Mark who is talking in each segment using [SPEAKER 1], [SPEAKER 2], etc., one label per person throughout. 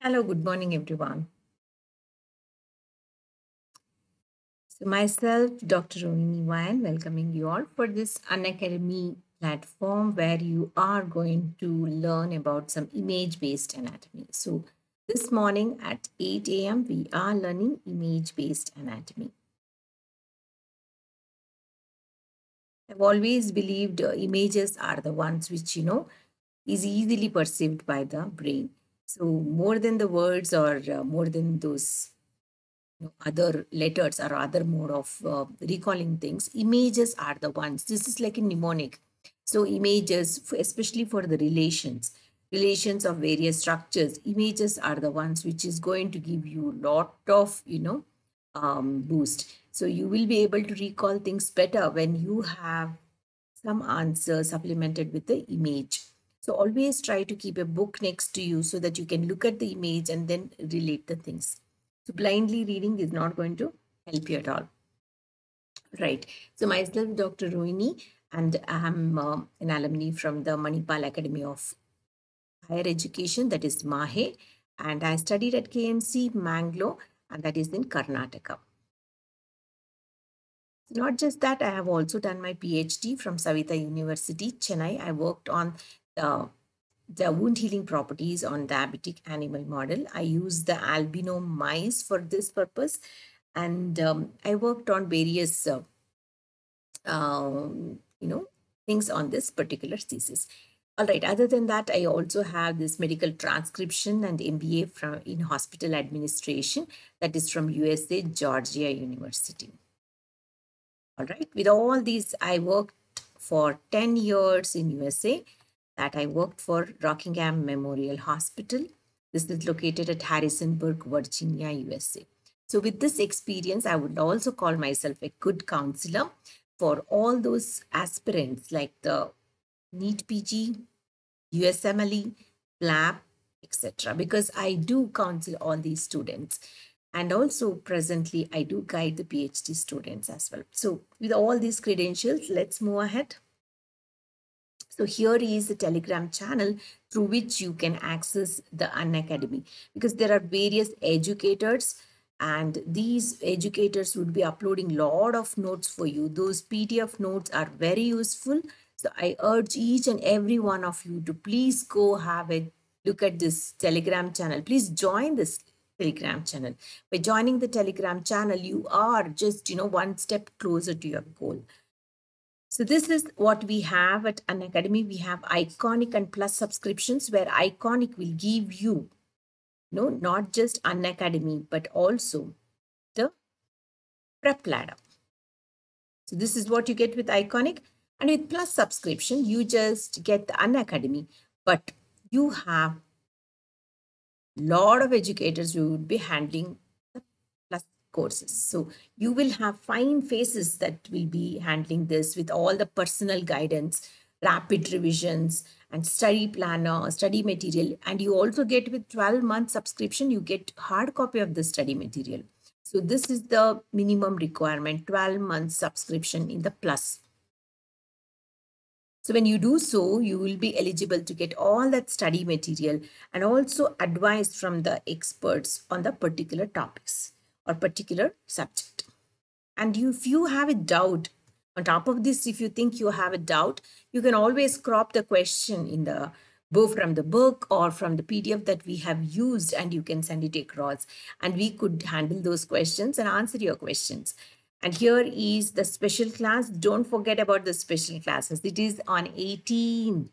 [SPEAKER 1] Hello, good morning, everyone. So myself, Dr. Ronini Wayan, welcoming
[SPEAKER 2] you all for this Unacademy platform where you are going to learn about some image-based anatomy. So this morning at 8 a.m., we
[SPEAKER 1] are learning image-based anatomy. I've always believed uh, images are the ones which, you know, is easily
[SPEAKER 2] perceived by the brain. So more than the words or uh, more than those you know, other letters or other mode of uh, recalling things, images are the ones. This is like a mnemonic. So images, especially for the relations, relations of various structures, images are the ones which is going to give you lot of, you know, um, boost. So you will be able to recall things better when you have some answer supplemented with the image. So always try to keep a book next to you so that you can look at the image and then relate the things. So blindly reading is not going to help you at all. Right. So myself, Dr. Rohini, and I'm uh, um, an alumni from the Manipal Academy of Higher Education, that is MAHE, and I studied at KMC Mangalore, and that is in Karnataka. Not just that, I have also done my PhD from Savita University, Chennai. I worked on uh, the wound healing properties on diabetic animal model. I used the albino mice for this purpose. And um, I worked on various, uh, um, you know, things on this particular thesis. All right, other than that, I also have this medical transcription and MBA from in hospital administration that is from USA Georgia University. All right, with all these, I worked for 10 years in USA that I worked for Rockingham Memorial Hospital. This is located at Harrisonburg, Virginia, USA. So with this experience, I would also call myself a good counselor for all those aspirants like the NEET PG, USMLE, Lab, etc. Because I do counsel all these students. And also presently, I do guide the PhD students as well. So with all these credentials, let's move ahead. So here is the Telegram channel through which you can access the Unacademy because there are various educators and these educators would be uploading lot of notes for you. Those PDF notes are very useful. So I urge each and every one of you to please go have a look at this Telegram channel. Please join this Telegram channel. By joining the Telegram channel, you are just, you know, one step closer to your goal. So this is what we have at an academy. We have iconic and plus subscriptions where iconic will give you no, not just an academy, but also the prep ladder. So this is what you get with iconic and with plus subscription, you just get the an academy, but you have lot of educators who would be handling courses. So you will have fine faces that will be handling this with all the personal guidance, rapid revisions, and study planner, study material. And you also get with 12 month subscription, you get hard copy of the study material. So this is the minimum requirement, 12 month subscription in the plus. So when you do so, you will be eligible to get all that study material and also advice from the experts on the particular topics or particular subject. And if you have a doubt, on top of this, if you think you have a doubt, you can always crop the question in the both from the book or from the PDF that we have used and you can send it across. And we could handle those questions and answer your questions. And here is the special class. Don't forget about the special classes. It is on 18th.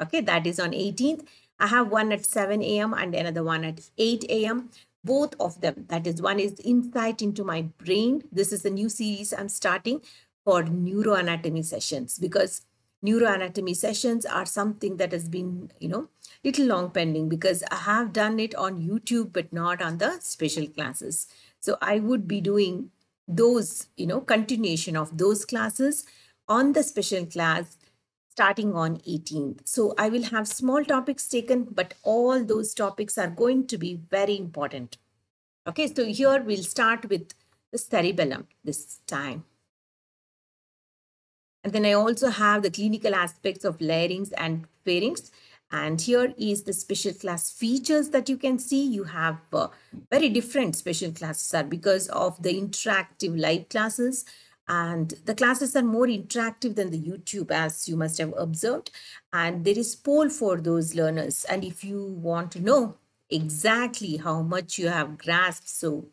[SPEAKER 2] Okay, that is on 18th. I have one at 7 a.m. and another one at 8 a.m both of them. That is, one is Insight into My Brain. This is a new series I'm starting for neuroanatomy sessions because neuroanatomy sessions are something that has been, you know, little long pending because I have done it on YouTube but not on the special classes. So I would be doing those, you know, continuation of those classes on the special class starting on 18th. So I will have small topics taken, but all those topics are going to be very important. Okay, so here we'll start with the cerebellum this time. And then I also have the clinical aspects of larynx and pharynx. And here is the special class features that you can see. You have uh, very different special classes are because of the interactive light classes and the classes are more interactive than the YouTube, as you must have observed. And there is poll for those learners. And if you want to know exactly how much you have grasped, so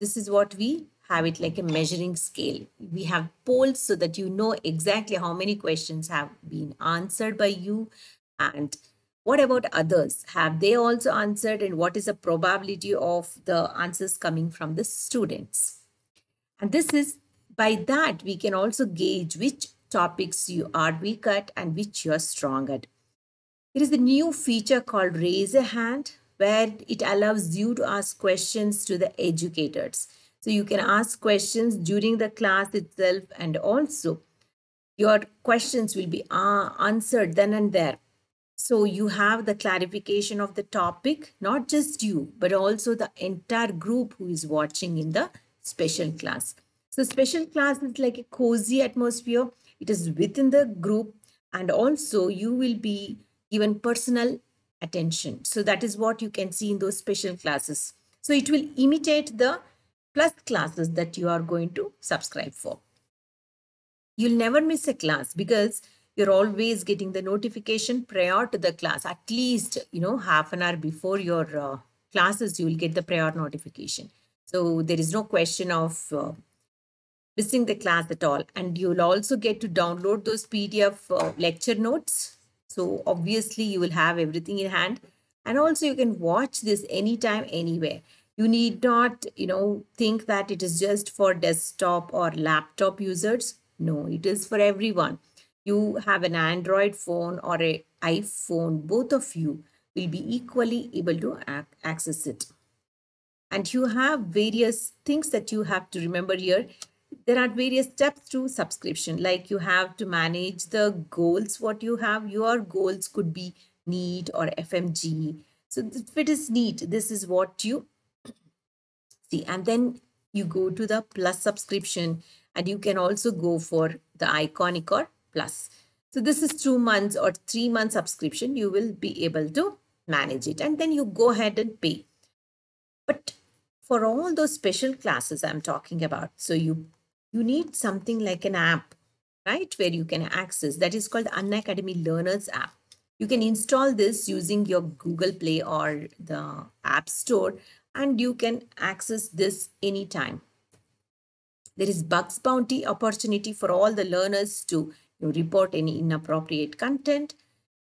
[SPEAKER 2] this is what we have it like a measuring scale. We have polls so that you know exactly how many questions have been answered by you. And what about others? Have they also answered? And what is the probability of the answers coming from the students? And this is by that, we can also gauge which topics you are weak at and which you are strong at. There is a new feature called raise a hand where it allows you to ask questions to the educators. So you can ask questions during the class itself and also your questions will be uh, answered then and there. So you have the clarification of the topic, not just you, but also the entire group who is watching in the special class. So special class is like a cozy atmosphere. It is within the group and also you will be given personal attention. So that is what you can see in those special classes. So it will imitate the plus classes that you are going to subscribe for. You'll never miss a class because you're always getting the notification prior to the class, at least, you know, half an hour before your uh, classes, you will get the prior notification. So there is no question of uh, missing the class at all. And you'll also get to download those PDF uh, lecture notes. So obviously you will have everything in hand. And also you can watch this anytime, anywhere. You need not, you know, think that it is just for desktop or laptop users. No, it is for everyone. You have an Android phone or an iPhone, both of you will be equally able to access it. And you have various things that you have to remember here there are various steps to subscription like you have to manage the goals what you have your goals could be neat or fmg so if it is neat this is what you see and then you go to the plus subscription and you can also go for the iconic or plus so this is two months or three month subscription you will be able to manage it and then you go ahead and pay but for all those special classes I'm talking about. So you you need something like an app, right, where you can access. That is called the Unacademy Learners app. You can install this using your Google Play or the App Store, and you can access this anytime. There is Bugs Bounty opportunity for all the learners to you know, report any inappropriate content.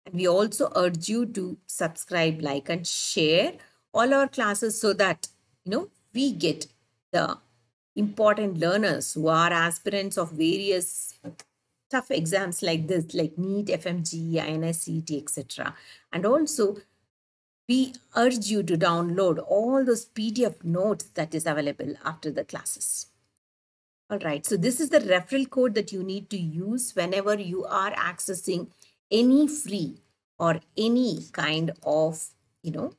[SPEAKER 2] And we also urge you to subscribe, like, and share all our classes so that, you know, we get the important learners who are aspirants of various tough exams like this, like NEET, FMG, INSET, etc. And also, we urge you to download all those PDF notes that is available after the classes. All right, so this is the referral code that you need to use whenever you are accessing any free or any kind of, you know,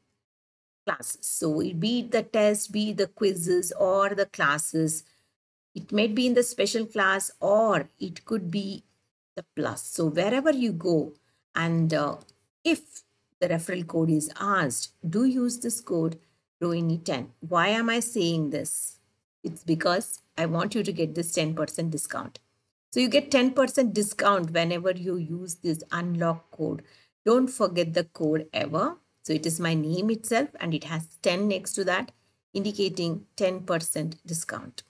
[SPEAKER 2] classes. So be it the test, be the quizzes or the classes. It might be in the special class or it could be the plus. So wherever you go and uh, if the referral code is asked, do use this code ROHINI10. Why am I saying this? It's because I want you to get this 10% discount. So you get 10% discount whenever you use this unlock code. Don't forget the code ever. So it is my name itself and it has 10 next to that indicating 10% discount.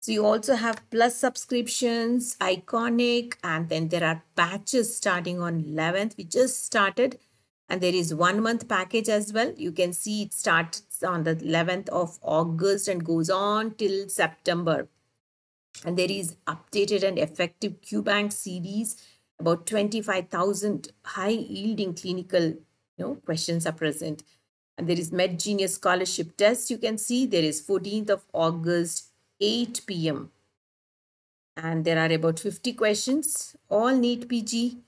[SPEAKER 2] So you also have plus subscriptions, iconic, and then there are batches starting on 11th. We just started and there is one month package as well. You can see it starts on the 11th of August and goes on till September. And there is updated and effective QBank series, about 25,000 high yielding clinical know, questions are present. And there is Genius Scholarship Test. You can see there is 14th of August, 8 p.m. And there are about 50 questions. All NEET PG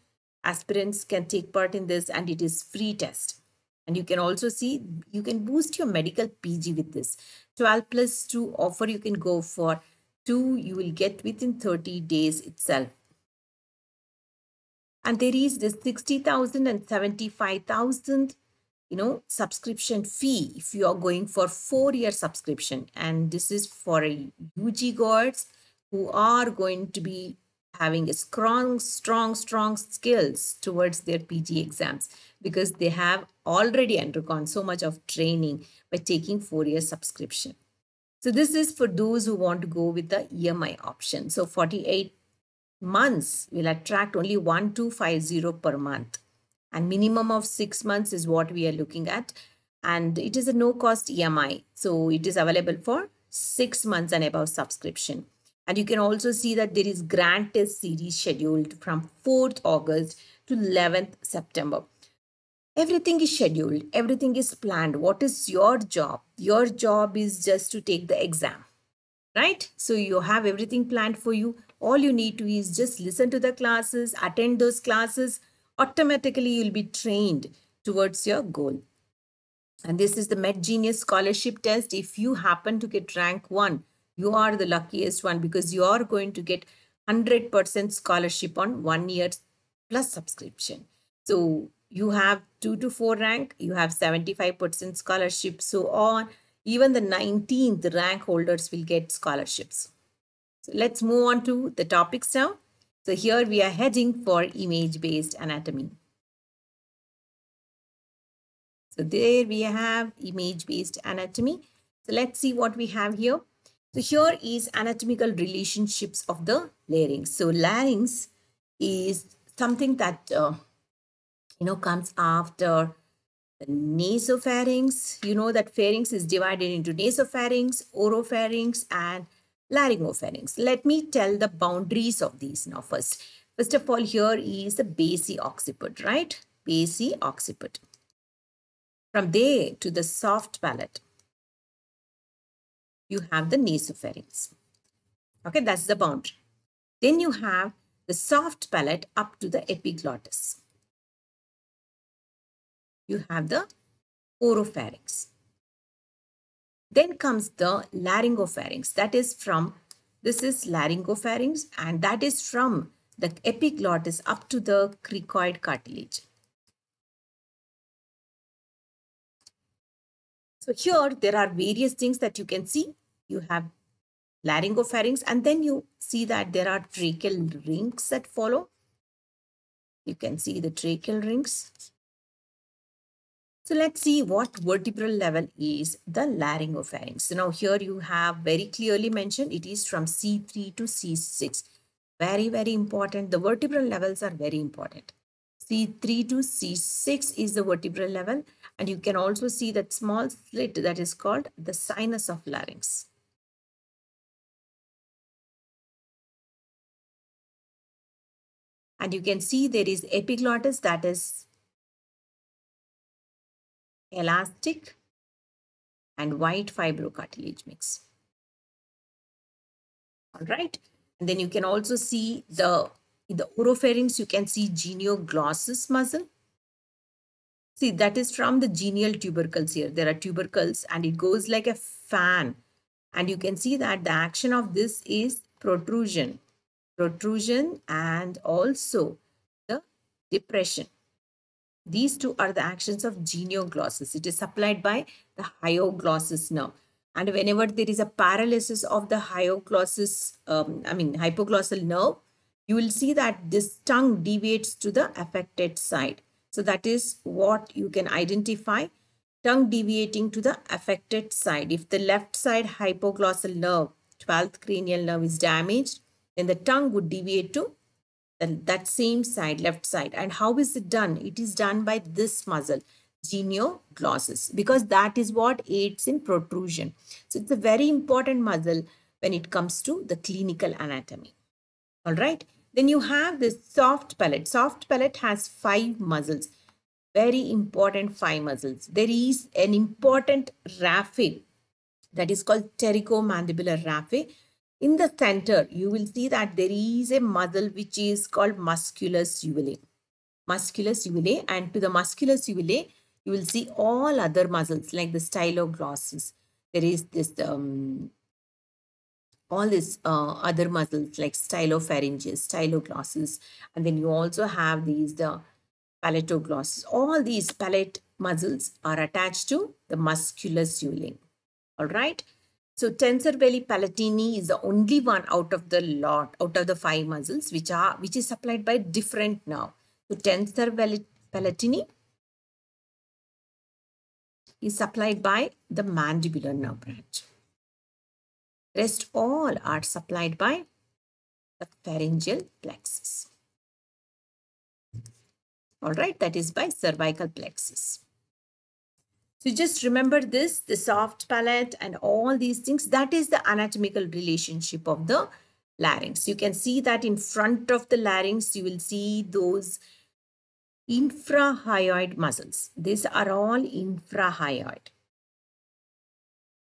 [SPEAKER 2] aspirants can take part in this and it is free test. And you can also see you can boost your medical PG with this. 12 plus 2 offer you can go for 2 you will get within 30 days itself and they reached this 60,000 and 75,000 you know subscription fee if you are going for four year subscription and this is for a UG guards who are going to be having a strong strong strong skills towards their PG exams because they have already undergone so much of training by taking four year subscription so this is for those who want to go with the EMI option so 48 months will attract only 1250 per month. And minimum of six months is what we are looking at. And it is a no cost EMI. So it is available for six months and above subscription. And you can also see that there is grant test series scheduled from 4th August to 11th September. Everything is scheduled, everything is planned. What is your job? Your job is just to take the exam, right? So you have everything planned for you. All you need to is just listen to the classes, attend those classes. Automatically, you'll be trained towards your goal. And this is the Genius Scholarship Test. If you happen to get rank one, you are the luckiest one because you are going to get 100% scholarship on one year plus subscription. So you have two to four rank, you have 75% scholarship, so on. Even the 19th rank holders will get scholarships. So let's move on to the topics now. So here we are heading for image-based anatomy. So there we have image-based anatomy. So let's see what we have here. So here is anatomical relationships of the larynx. So larynx is something that, uh, you know, comes after the nasopharynx. You know that pharynx is divided into nasopharynx, oropharynx, and laryngopharynx. Let me tell the boundaries of these now first. First of all, here is the basi occiput, right? Basi
[SPEAKER 1] occiput. From there to the soft palate, you have the nasopharynx. Okay, that's the boundary. Then you have the soft palate up to the epiglottis. You have the oropharynx. Then
[SPEAKER 2] comes the laryngopharynx. That is from, this is laryngopharynx and that
[SPEAKER 1] is from the epiglottis up to the cricoid cartilage. So here there are various things that you can see. You have laryngopharynx and then you see that there are
[SPEAKER 2] tracheal rings that follow. You can see the tracheal rings. So let's see what vertebral level is the laryngopharynx. So now here you have very clearly mentioned it is from C3 to C6. Very, very important. The vertebral levels are very important. C3 to C6
[SPEAKER 1] is the vertebral level and you can also see that small slit that is called the sinus of larynx. And you can see there is epiglottis that is elastic and white fibrocartilage mix. All right. And then you can also
[SPEAKER 2] see the, in the oropharynx, you can see genioglossus muscle. See, that is from the genial tubercles here. There are tubercles and it goes like a fan. And you can see that the action of this is protrusion, protrusion and also the depression. These two are the actions of genioglossus. It is supplied by the hyoglossus nerve. And whenever there is a paralysis of the hyoglossus, um, I mean hypoglossal nerve, you will see that this tongue deviates to the affected side. So that is what you can identify tongue deviating to the affected side. If the left side hypoglossal nerve, 12th cranial nerve is damaged, then the tongue would deviate to then that same side, left side. And how is it done? It is done by this muscle, genioglossus, because that is what aids in protrusion. So it's a very important muscle when it comes to the clinical anatomy. All right. Then you have this soft palate. Soft palate has five muscles. Very important five muscles. There is an important raphe that is called ptericomandibular raphe in the center, you will see that there is a muscle which is called musculus uvulae. Musculus uvulae and to the musculus uvulae, you will see all other muscles like the styloglossus. There is this um, all these uh, other muscles like stylopharynges, styloglossus, and then you also have these the palatoglossus. All these palate muscles are attached to the musculus uvulae. All right. So tensor belly palatini is the only one out of the lot, out of the five muscles, which are which is supplied by different nerve. So tensor belly palatini
[SPEAKER 1] is supplied by the mandibular nerve branch. Rest all are supplied by the pharyngeal plexus. All right, that is by cervical
[SPEAKER 2] plexus. So just remember this, the soft palate and all these things, that is the anatomical relationship of the larynx. You can see that in front of the larynx, you will see those infrahyoid muscles. These are all infrahyoid.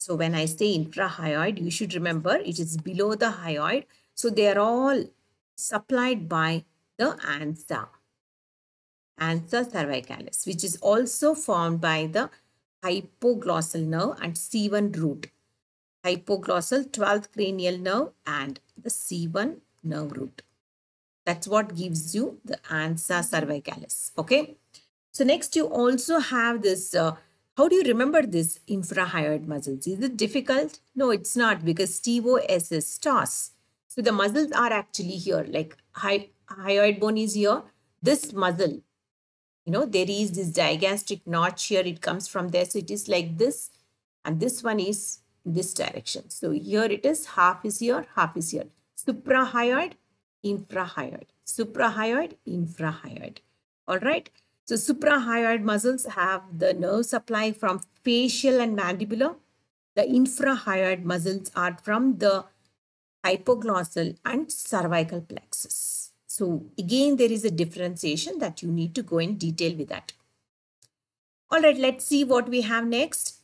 [SPEAKER 2] So when I say infrahyoid, you should remember it is below the hyoid. So they are all supplied by the ansa, ansa cervicalis, which is also formed by the hypoglossal nerve and C1 root. Hypoglossal 12th cranial nerve and the C1 nerve root. That's what gives you the ansa cervicalis. Okay. So next you also have this. Uh, how do you remember this infrahyoid muscles? Is it difficult? No, it's not because TOS is TOS. So the muscles are actually here like hy hyoid bone is here. This muscle you know, there is this digastric notch here. It comes from there. So it is like this. And this one is this direction. So here it is. Half is here. Half is here. Suprahyoid, infrahyoid. Suprahyoid, infrahyoid. All right. So suprahyoid muscles have the nerve supply from facial and mandibular. The infrahyoid muscles are from the hypoglossal and cervical plexus. So again, there is a differentiation that you need to go in detail with that. All right, let's see what we have next.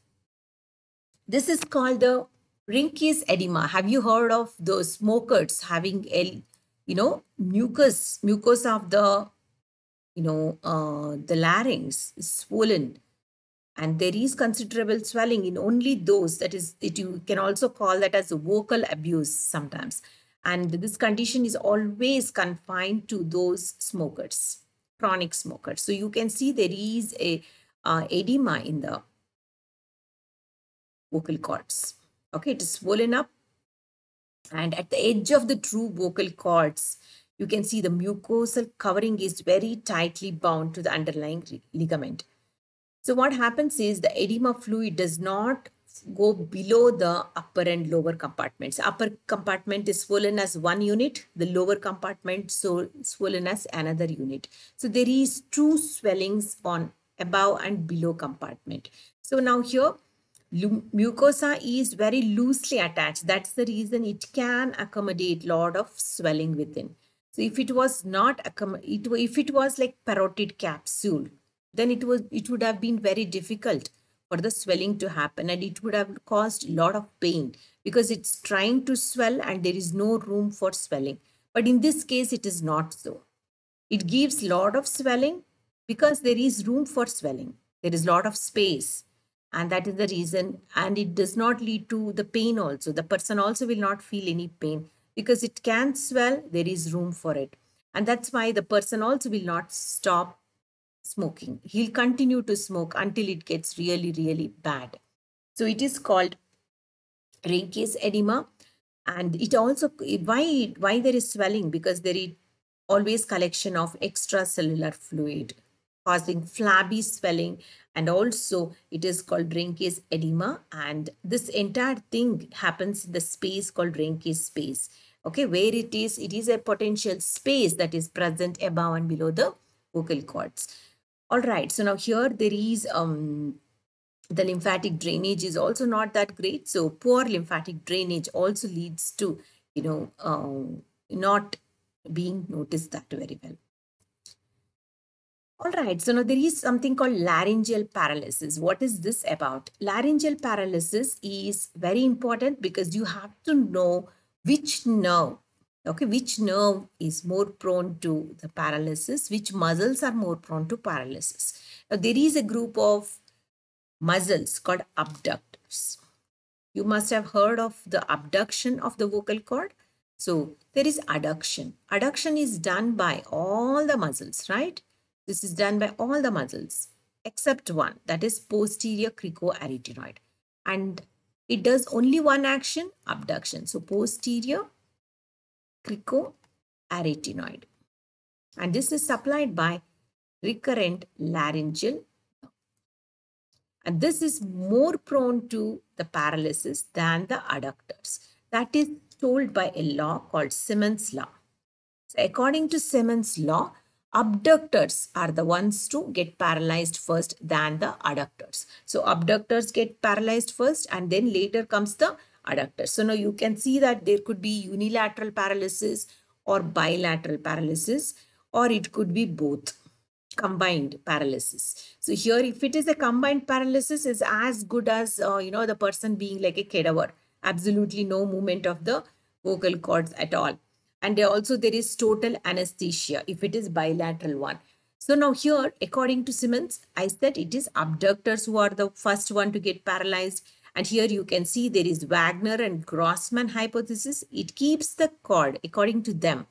[SPEAKER 2] This is called the Rinke's edema. Have you heard of those smokers having, a, you know, mucus, mucus of the, you know, uh, the larynx is swollen and there is considerable swelling in only those that is, it, you can also call that as vocal abuse sometimes. And this condition is always confined to those smokers, chronic smokers. So you can see there is a uh, edema in the vocal cords. Okay, it is swollen up. And at the edge of the true vocal cords, you can see the mucosal covering is very tightly bound to the underlying ligament. So what happens is the edema fluid does not go below the upper and lower compartments. Upper compartment is swollen as one unit, the lower compartment so swollen as another unit. So there is two swellings on above and below compartment. So now here, mucosa is very loosely attached. That's the reason it can accommodate lot of swelling within. So if it was not, it, if it was like parotid capsule, then it was it would have been very difficult for the swelling to happen and it would have caused a lot of pain because it's trying to swell and there is no room for swelling. But in this case, it is not so. It gives lot of swelling because there is room for swelling. There is lot of space and that is the reason and it does not lead to the pain also the person also will not feel any pain because it can swell there is room for it and that's why the person also will not stop smoking. He'll continue to smoke until it gets really, really bad. So it is called Reinke's edema. And it also, why, why there is swelling? Because there is always collection of extracellular fluid causing flabby swelling and also it is called Reinke's edema and this entire thing happens in the space called Reinke's space okay where it is it is a potential space that is present above and below the vocal cords all right, so now here there is um, the lymphatic drainage is also not that great. So poor lymphatic drainage also leads to, you know, um, not being noticed that very well. All right, so now there is something called laryngeal paralysis. What is this about? Laryngeal paralysis is very important because you have to know which nerve okay which nerve is more prone to the paralysis which muscles are more prone to paralysis now there is a group of muscles called abductors you must have heard of the abduction of the vocal cord so there is adduction adduction is done by all the muscles right this is done by all the muscles except one that is posterior cricoarytenoid and it does only one action abduction so posterior cricoarytenoid. And this is supplied by recurrent laryngeal. And this is more prone to the paralysis than the adductors. That is told by a law called Simmons law. So according to Simmons law, abductors are the ones to get paralyzed first than the adductors. So abductors get paralyzed first and then later comes the adductor. So now you can see that there could be unilateral paralysis or bilateral paralysis or it could be both combined paralysis. So here if it is a combined paralysis is as good as uh, you know the person being like a cadaver. Absolutely no movement of the vocal cords at all. And also there is total anesthesia if it is bilateral one. So now here, according to Simmons, I said it is abductors who are the first one to get paralyzed. And here you can see there is Wagner and Grossman hypothesis. It keeps the chord according to them.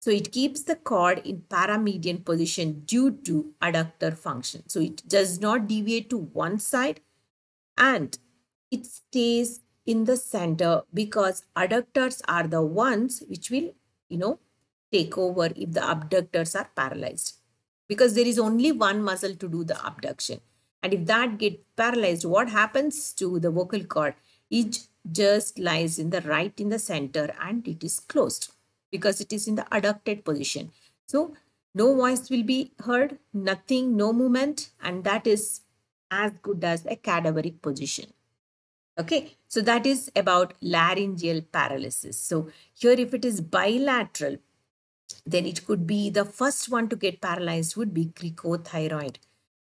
[SPEAKER 2] So it keeps the chord in paramedian position due to adductor function. So it does not deviate to one side and it stays in the center because adductors are the ones which will, you know, take over if the abductors are paralyzed because there is only one muscle to do the abduction. And if that get paralyzed, what happens to the vocal cord? It just lies in the right in the center and it is closed because it is in the adducted position. So no voice will be heard, nothing, no movement, and that is as good as a cadaveric position. Okay, so that is about laryngeal paralysis. So here if it is bilateral, then it could be the first one to get paralyzed would be cricothyroid.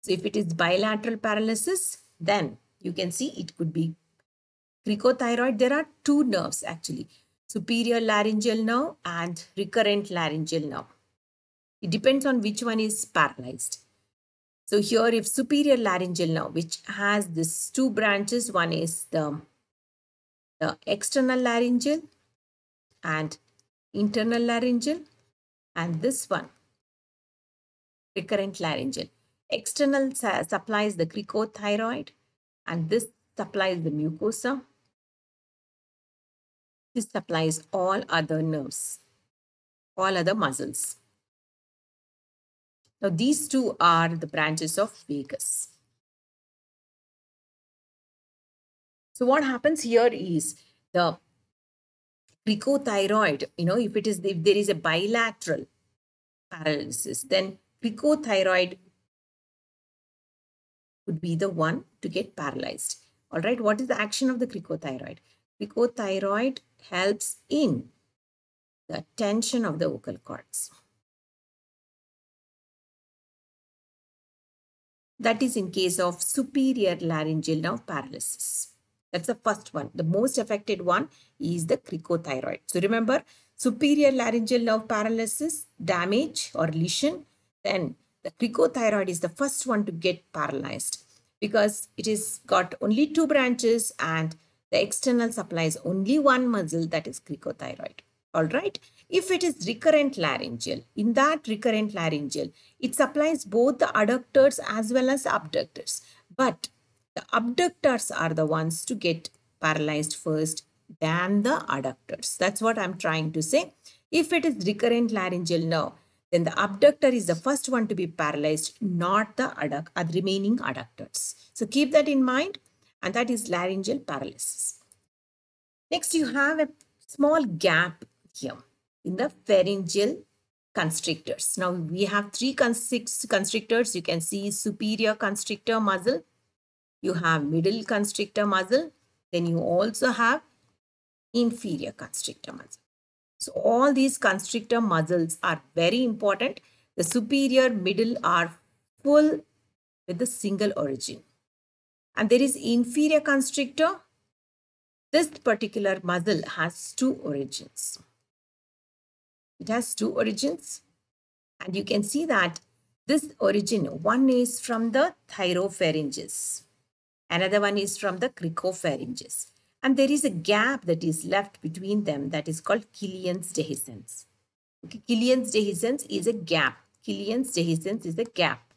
[SPEAKER 2] So if it is bilateral paralysis, then you can see it could be cricothyroid. There are two nerves actually, superior laryngeal nerve and recurrent laryngeal nerve. It depends on which one is paralyzed. So here if superior laryngeal nerve, which has this two branches, one is the, the external laryngeal and internal laryngeal and this one, recurrent laryngeal external supplies the cricothyroid and this supplies the mucosa.
[SPEAKER 1] This supplies all other nerves, all other muscles. Now these two are the branches of vagus. So what happens here is the cricothyroid, you know, if it is if there is a bilateral
[SPEAKER 2] paralysis, then cricothyroid would be the one to get paralyzed. All right, what is the action of the cricothyroid?
[SPEAKER 1] Cricothyroid helps in the tension of the vocal cords. That is in case of superior laryngeal nerve paralysis. That's the first one. The most
[SPEAKER 2] affected one is the cricothyroid. So remember, superior laryngeal nerve paralysis, damage or lesion, then the cricothyroid is the first one to get paralyzed because it is got only two branches and the external supply is only one muscle that is cricothyroid. All right. If it is recurrent laryngeal, in that recurrent laryngeal, it supplies both the adductors as well as abductors. But the abductors are the ones to get paralyzed first than the adductors. That's what I'm trying to say. If it is recurrent laryngeal now, then the abductor is the first one to be paralyzed, not the adduct, uh, remaining adductors. So keep that in mind, and that is laryngeal paralysis. Next, you have a small gap here in the pharyngeal constrictors. Now, we have three constrictors. You can see superior constrictor muscle, you have middle constrictor muscle, then you also have inferior constrictor muscle. So all these constrictor muscles are very important. The superior middle are full with the single origin. And there is inferior constrictor. This particular muscle has two origins. It has two origins. And you can see that this origin, one is from the thyropharynges. Another one is from the cricopharynges. And there is a gap that is left between them that is called Killian's dehiscence. Okay, Killian's dehiscence is a gap. Killian's dehiscence is a gap.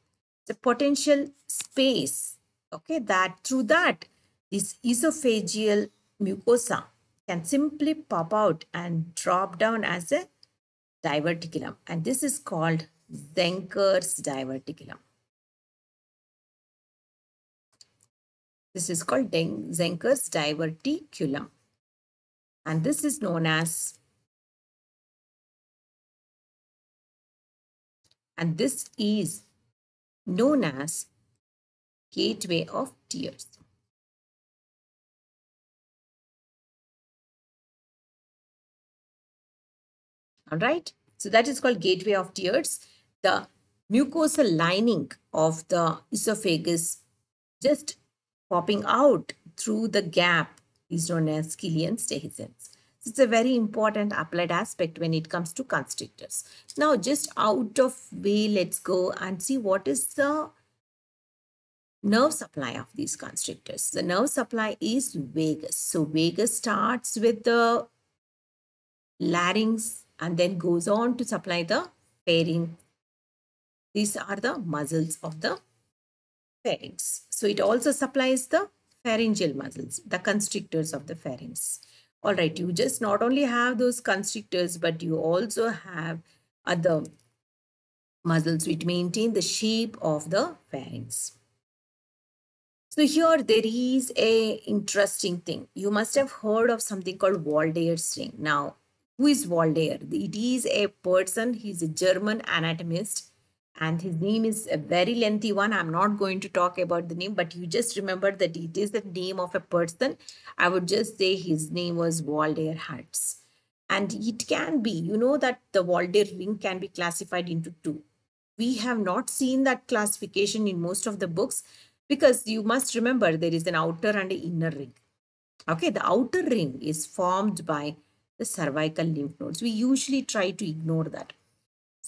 [SPEAKER 2] The potential space, okay, that through that this esophageal mucosa can simply pop out and drop down as a diverticulum. And this is called Zenker's diverticulum.
[SPEAKER 1] This is called Zenker's diverticulum. And this is known as, and this is known as gateway of tears. All right. So that is called gateway of tears. The mucosal lining of the
[SPEAKER 2] esophagus just popping out through the gap is known as Killian dehiscence. So it's a very important applied aspect when it comes to constrictors. Now, just out of way, let's go and see what is the nerve supply of these constrictors. The nerve supply is vagus. So vagus starts with the larynx and then goes on to supply the pharynx. These are the muscles of the pharynx. So it also supplies the pharyngeal muscles, the constrictors of the pharynx. All right, you just not only have those constrictors, but you also have other muscles which maintain the shape of the pharynx. So here there is a interesting thing. You must have heard of something called Waldeyer's string. Now, who is Waldeyer? It is a person, he's a German anatomist and his name is a very lengthy one i'm not going to talk about the name but you just remember that it is the name of a person i would just say his name was walder hertz and it can be you know that the walder ring can be classified into two we have not seen that classification in most of the books because you must remember there is an outer and an inner ring okay the outer ring is formed by the cervical lymph nodes we usually try to ignore that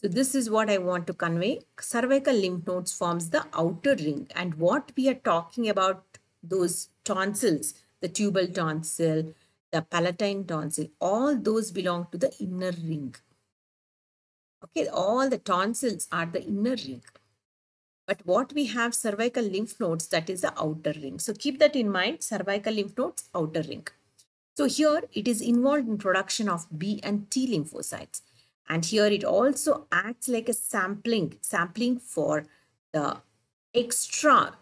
[SPEAKER 2] so this is what I want to convey. Cervical lymph nodes forms the outer ring. And what we are talking about, those tonsils, the tubal tonsil, the palatine tonsil, all those belong to the inner ring. Okay, all the tonsils are the inner ring. But what we have cervical lymph nodes, that is the outer ring. So keep that in mind, cervical lymph nodes, outer ring. So here it is involved in production of B and T lymphocytes. And here it also acts like a sampling, sampling for the extra,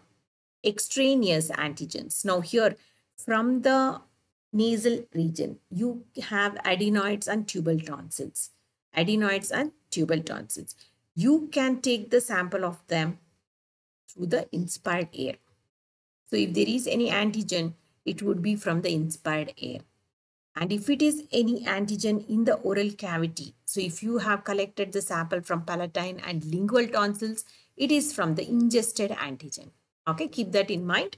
[SPEAKER 2] extraneous antigens. Now here, from the nasal region, you have adenoids and tubal tonsils. Adenoids and tubal tonsils. You can take the sample of them through the inspired air. So if there is any antigen, it would be from the inspired air. And if it is any antigen in the oral cavity, so if you have collected the sample from palatine and lingual tonsils, it is from the ingested antigen. Okay, keep that in mind.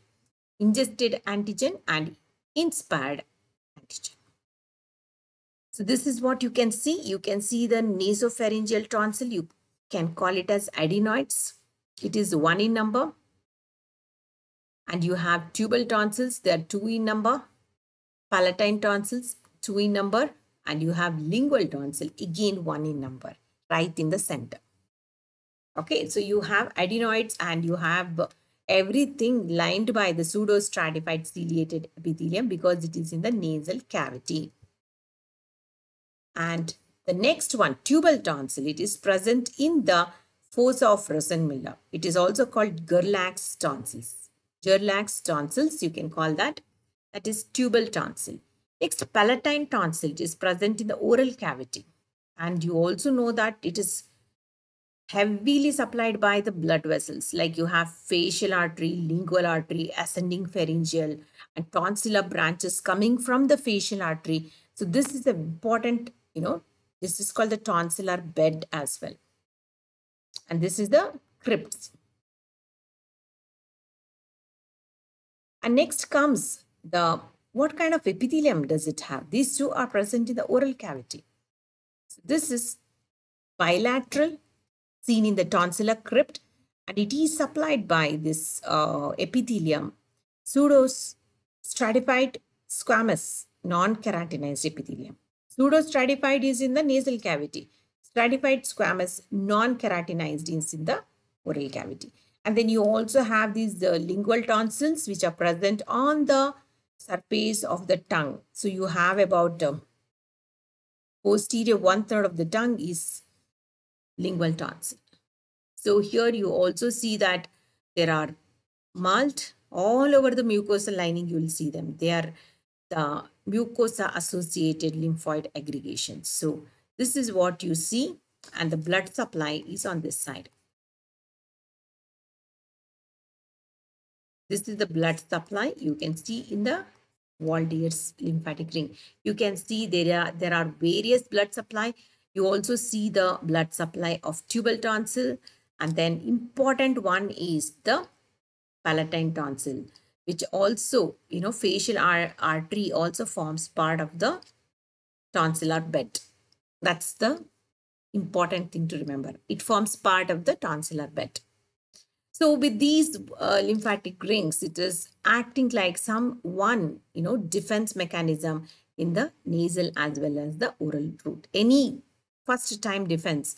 [SPEAKER 2] Ingested antigen and inspired antigen. So this is what you can see. You can see the nasopharyngeal tonsil. You can call it as adenoids. It is one in number. And you have tubal tonsils. They are two in number palatine tonsils, two in number, and you have lingual tonsil, again one in number, right in the center. Okay, so you have adenoids and you have everything lined by the pseudostratified ciliated epithelium because it is in the nasal cavity. And the next one, tubal tonsil, it is present in the fossa of Rosenmiller. It is also called Gerlach's tonsils. Gerlach's tonsils, you can call that that is tubal tonsil. Next, palatine tonsil is present in the oral cavity. And you also know that it is heavily supplied by the blood vessels like you have facial artery, lingual artery, ascending pharyngeal and tonsillar branches coming from the facial artery. So this is important, you know, this is called the tonsillar bed
[SPEAKER 1] as well. And this is the crypts. And next comes the what kind of epithelium
[SPEAKER 2] does it have? These two are present in the oral cavity. So this is bilateral, seen in the tonsillar crypt, and it is supplied by this uh, epithelium, pseudostratified squamous, non-keratinized epithelium. Pseudostratified is in the nasal cavity. Stratified squamous, non-keratinized is in the oral cavity. And then you also have these uh, lingual tonsils, which are present on the surface of the tongue. So you have about um, posterior one third of the tongue is lingual tonsil. So here you also see that there are malt all over the mucosal lining. You will see them. They are the mucosa associated lymphoid aggregations. So this is what you see and
[SPEAKER 1] the blood supply is on this side. This is the blood supply you can see in the Waldeyer's lymphatic
[SPEAKER 2] ring. You can see there are, there are various blood supply. You also see the blood supply of tubal tonsil and then important one is the palatine tonsil which also you know facial artery also forms part of the tonsillar bed. That's the important thing to remember. It forms part of the tonsillar bed. So with these uh, lymphatic rings, it is acting like some one, you know, defense mechanism in the nasal as well as the oral route. Any first time defense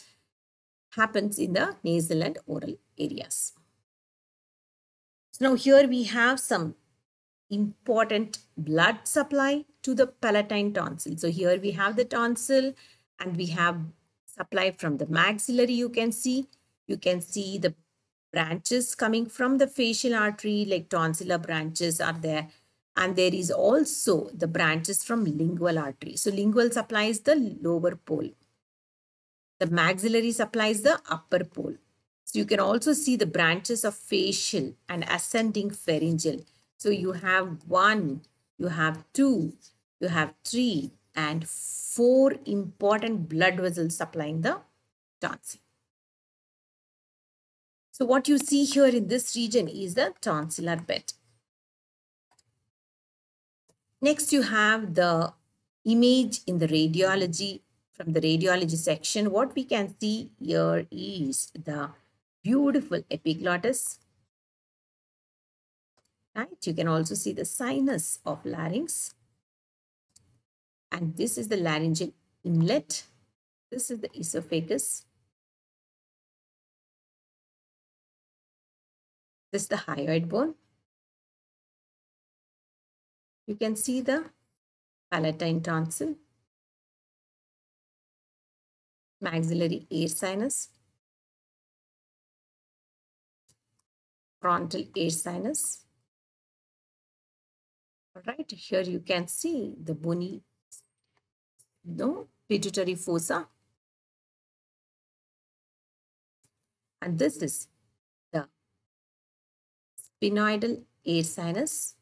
[SPEAKER 2] happens in the nasal and oral areas. So now here we have some important blood supply to the palatine tonsil. So here we have the tonsil and we have supply from the maxillary you can see. You can see the branches coming from the facial artery like tonsillar branches are there and there is also the branches from lingual artery. So lingual supplies the lower pole. The maxillary supplies the upper pole. So you can also see the branches of facial and ascending pharyngeal. So you have one, you have two, you have three and four important blood vessels supplying the
[SPEAKER 1] tonsil. So what you see here in this region is the tonsillar bed. Next, you have
[SPEAKER 2] the image in the radiology. From the radiology section, what we can see here is the beautiful epiglottis. Right? You can also see the sinus of larynx.
[SPEAKER 1] And this is the laryngeal inlet. This is the esophagus. This is the hyoid bone. You can see the palatine tonsil, maxillary air sinus, frontal air sinus. Right here you can see the bony no pituitary fossa and this is Sphenoidal air sinus.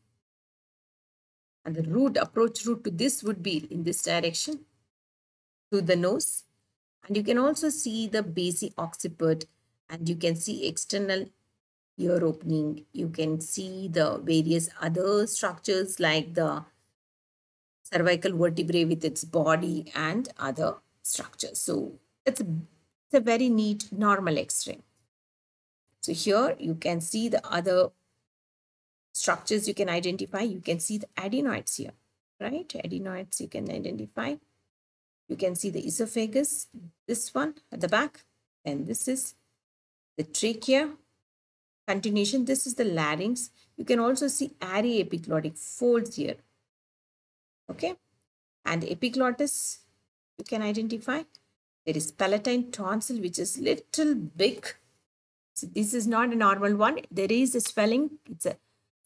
[SPEAKER 1] And the root approach route to
[SPEAKER 2] this would be in this direction, through the nose. And you can also see the basic occiput and you can see external ear opening. You can see the various other structures like the cervical vertebrae with its body and other structures. So it's a, it's a very neat normal x-ray. So here you can see the other structures you can identify. You can see the adenoids here, right? Adenoids you can identify. You can see the esophagus, this one at the back, and this is the trachea. Continuation, this is the larynx. You can also see aryepiglottic folds here. Okay, and epiglottis you can identify. There is palatine tonsil, which is little big. So this is not a normal one. There is a swelling. It's a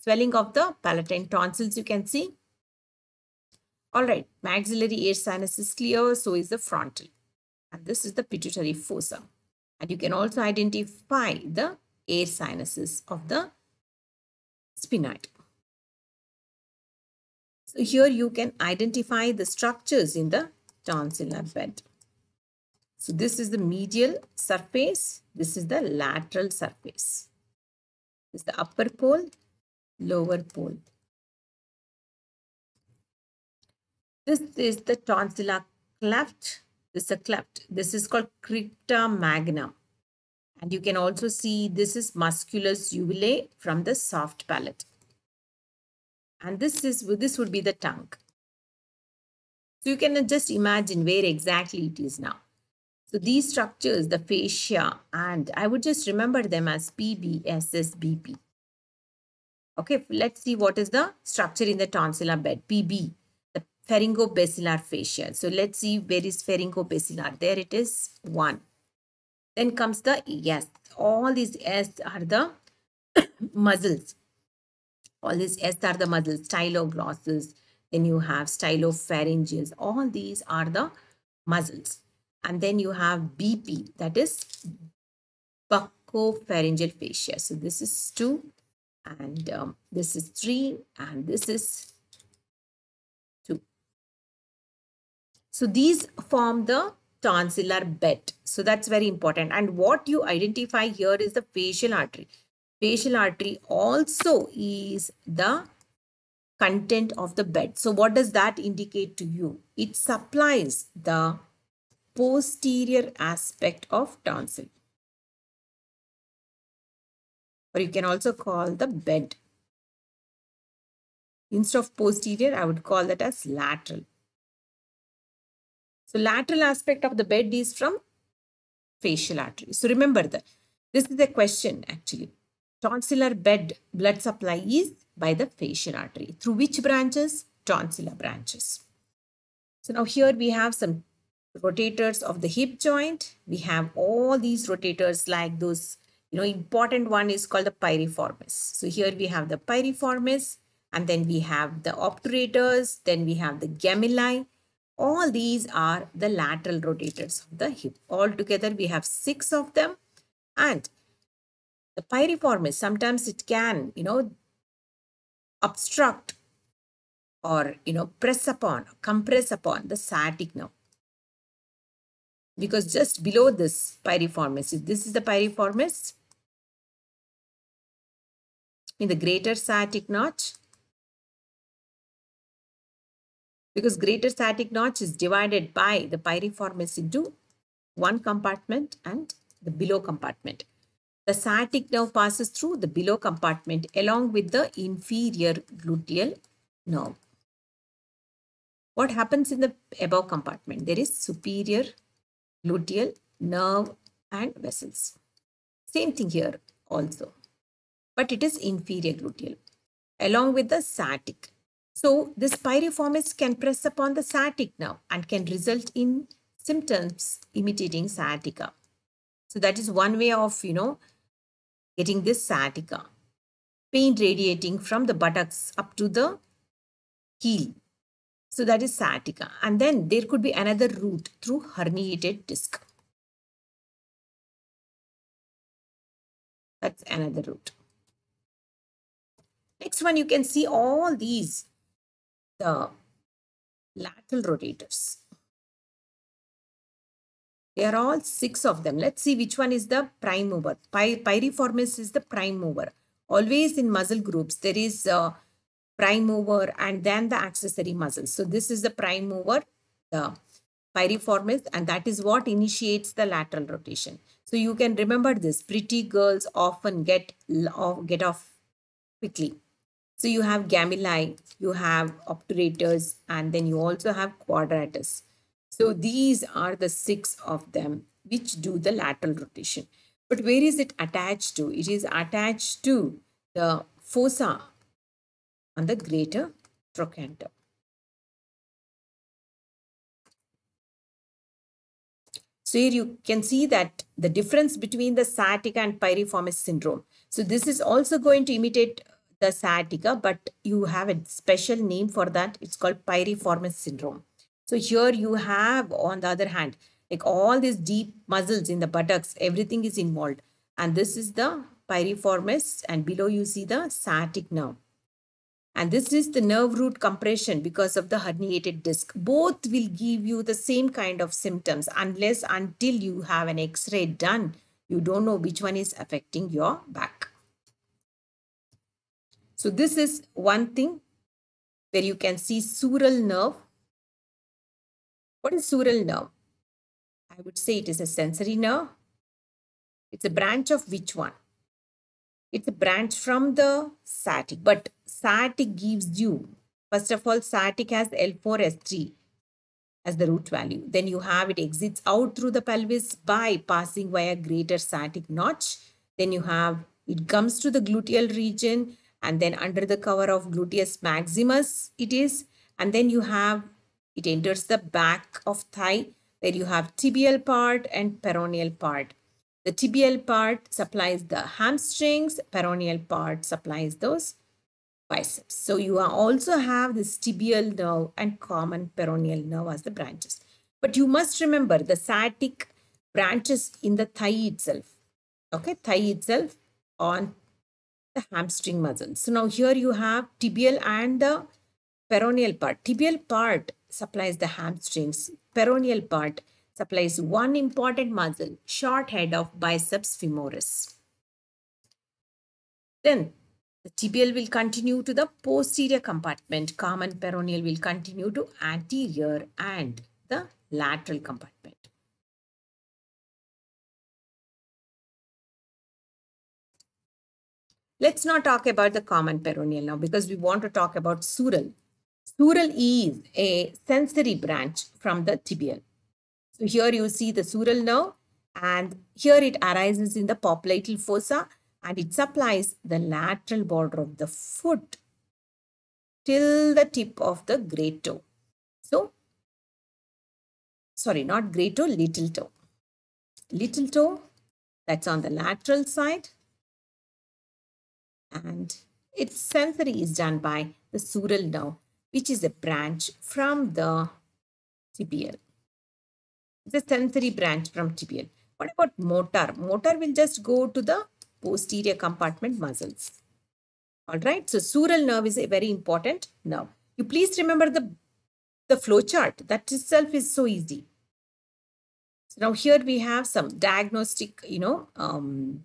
[SPEAKER 2] swelling of the palatine tonsils you can see. All right, maxillary air sinus is clear, so is the frontal. And this is the pituitary fossa.
[SPEAKER 1] And you can also identify the air sinuses of the spinoid. So here you can identify
[SPEAKER 2] the structures in the tonsillar bed. So this is the medial
[SPEAKER 1] surface. This is the lateral surface. This is the upper pole lower pole. This is the tonsilla cleft. This is a cleft. This is called crypta
[SPEAKER 2] magna. And you can also see this is musculus uvulae from the soft palate. And this is this would be the tongue. So you can just imagine where exactly it is now. So these structures, the fascia, and I would just remember them as PBSSBP. Okay, let's see what is the structure in the tonsillar bed, PB, the pharyngobasilar fascia. So let's see where is pharyngobasilar. There it is, one. Then comes the S. All these S are the muscles. All these S are the muscles, styloglosses. Then you have stylopharyngeals. All these are the muscles. And then you have BP, that is buccopharyngeal fascia. So this is two and um, this is 3 and this is 2. So these form the tonsillar bed. So that's very important. And what you identify here is the facial artery. Facial artery also is the content of the bed. So what does that indicate
[SPEAKER 1] to you? It supplies the posterior aspect of tonsil or you can also call the bed. Instead of posterior, I would call that as lateral. So lateral aspect of the bed is from
[SPEAKER 2] facial artery. So remember that this is the question actually. Tonsillar bed blood supply is by the facial artery. Through which branches? Tonsillar branches. So now here we have some rotators of the hip joint. We have all these rotators like those you know, important one is called the piriformis. So here we have the piriformis, and then we have the obturators, then we have the gemelli. All these are the lateral rotators of the hip. Altogether, we have six of them. And the piriformis sometimes it can, you know, obstruct or, you know, press upon,
[SPEAKER 1] compress upon the sciatic nerve. Because just below this piriformis, this is the piriformis in the greater sciatic notch because
[SPEAKER 2] greater sciatic notch is divided by the piriformis into one compartment and the below compartment. The sciatic nerve passes through the below compartment along with the inferior gluteal nerve. What happens in the above compartment? There is superior gluteal nerve and vessels. Same thing here also but it is inferior gluteal along with the sciatic. So this piriformis can press upon the sciatic nerve and can result in symptoms imitating sciatica. So that is one way of, you know, getting this sciatica. Pain radiating from the buttocks up to the heel. So that is
[SPEAKER 1] sciatica. And then there could be another route through herniated disc. That's another route. Next one, you can see all these, the lateral rotators. They are all six of them.
[SPEAKER 2] Let's see which one is the prime mover. Py pyriformis is the prime mover. Always in muscle groups, there is a prime mover and then the accessory muscles. So this is the prime mover, the pyriformis, and that is what initiates the lateral rotation. So you can remember this. Pretty girls often get, get off quickly. So you have gameli, you have obturators, and then you also have quadratus. So these are the six of them which do the lateral rotation. But where is it attached to? It is attached to the
[SPEAKER 1] fossa on the greater trochanter. So here you can see that
[SPEAKER 2] the difference between the sciatica and piriformis syndrome. So this is also going to imitate the sciatica, but you have a special name for that. It's called piriformis syndrome. So here you have, on the other hand, like all these deep muscles in the buttocks, everything is involved. And this is the piriformis and below you see the sciatic nerve. And this is the nerve root compression because of the herniated disc. Both will give you the same kind of symptoms unless until you have an x-ray done, you don't know which one is affecting your back. So this is one thing where you can see sural nerve.
[SPEAKER 1] What is sural nerve? I would say it is a sensory nerve. It's a branch of which one? It's a branch from the
[SPEAKER 2] sciatic, but sciatic gives you, first of all, sciatic has L4, S3 as the root value. Then you have it exits out through the pelvis by passing via greater sciatic notch. Then you have it comes to the gluteal region and then under the cover of gluteus maximus it is and then you have it enters the back of thigh where you have tibial part and peroneal part. The tibial part supplies the hamstrings, peroneal part supplies those biceps. So you also have this tibial nerve and common peroneal nerve as the branches. But you must remember the sciatic branches in the thigh itself. Okay, thigh itself on the hamstring muscle. So now here you have tibial and the peroneal part. Tibial part supplies the hamstrings. Peroneal part supplies one important muscle, short head of biceps femoris. Then the tibial will continue to the posterior compartment. Common peroneal will continue to anterior
[SPEAKER 1] and the lateral compartment. Let's not talk about the common peroneal now because we want to talk about sural. Sural is a
[SPEAKER 2] sensory branch from the tibial. So here you see the sural nerve and here it arises in the popliteal fossa and it supplies the lateral border
[SPEAKER 1] of the foot till the tip of the great toe. So, sorry, not great toe, little toe. Little toe, that's on the lateral side and
[SPEAKER 2] its sensory is done by the sural nerve, which is a branch from the tibial. The sensory branch from tibial. What about motor? Motor will just go to the posterior compartment muscles. All right, so sural nerve is a very important nerve. You please remember the, the flow chart. That itself is so easy. So now here we have some diagnostic, you know, um,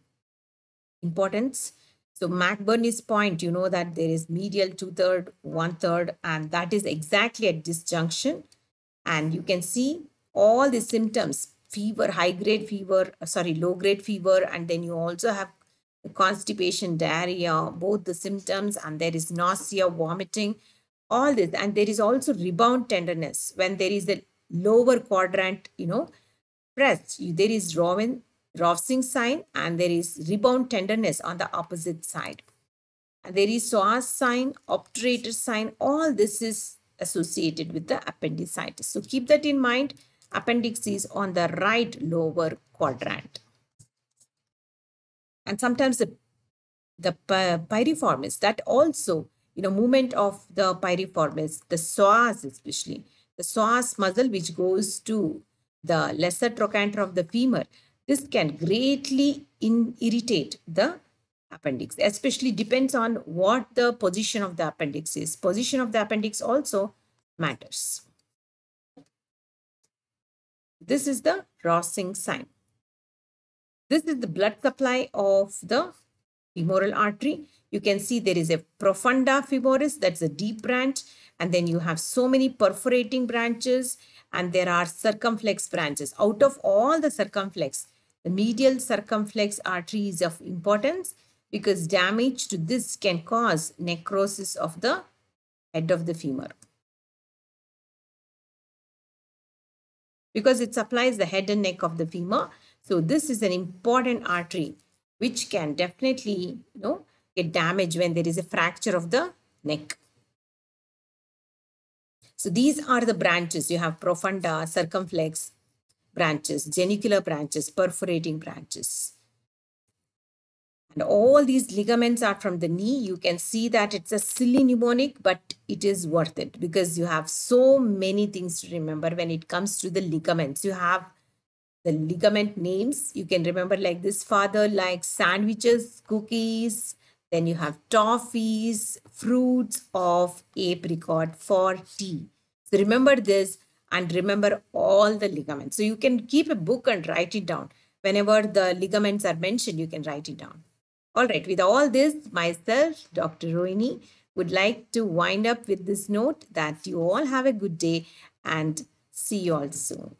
[SPEAKER 2] importance so McBurney's point, you know that there is medial two-third, one-third, and that is exactly at this junction. And you can see all the symptoms, fever, high-grade fever, uh, sorry, low-grade fever, and then you also have constipation, diarrhea, both the symptoms, and there is nausea, vomiting, all this. And there is also rebound tenderness when there is a lower quadrant, you know, pressed. There is Rovsing sign and there is rebound tenderness on the opposite side. And there is psoas sign, obturator sign, all this is associated with the appendicitis. So keep that in mind. Appendix is on the right lower quadrant. And sometimes the, the piriformis, that also, you know, movement of the piriformis, the psoas especially, the psoas muscle which goes to the lesser trochanter of the femur, this can greatly in, irritate the appendix, especially depends on what the position of the appendix is. Position of the appendix also matters. This is the Rossing sign. This is the blood supply of the femoral artery. You can see there is a profunda femoris, that's a deep branch. And then you have so many perforating branches and there are circumflex branches. Out of all the circumflex, the medial circumflex artery is of importance because damage to this can
[SPEAKER 1] cause necrosis of the head of the femur. Because it supplies the head and neck of the femur. So this
[SPEAKER 2] is an important artery which can definitely you know, get damaged when there is a fracture of the neck. So these are the branches. You have profunda, circumflex, branches, genicular branches, perforating branches. And all these ligaments are from the knee. You can see that it's a silly mnemonic, but it is worth it because you have so many things to remember when it comes to the ligaments. You have the ligament names. You can remember like this father like sandwiches, cookies. Then you have toffees, fruits of apricot for tea. So remember this and remember all the ligaments. So you can keep a book and write it down. Whenever the ligaments are mentioned, you can write it down. All right, with all this, myself, Dr. Rohini, would like to wind up with this note that you all have a good day and see you all soon.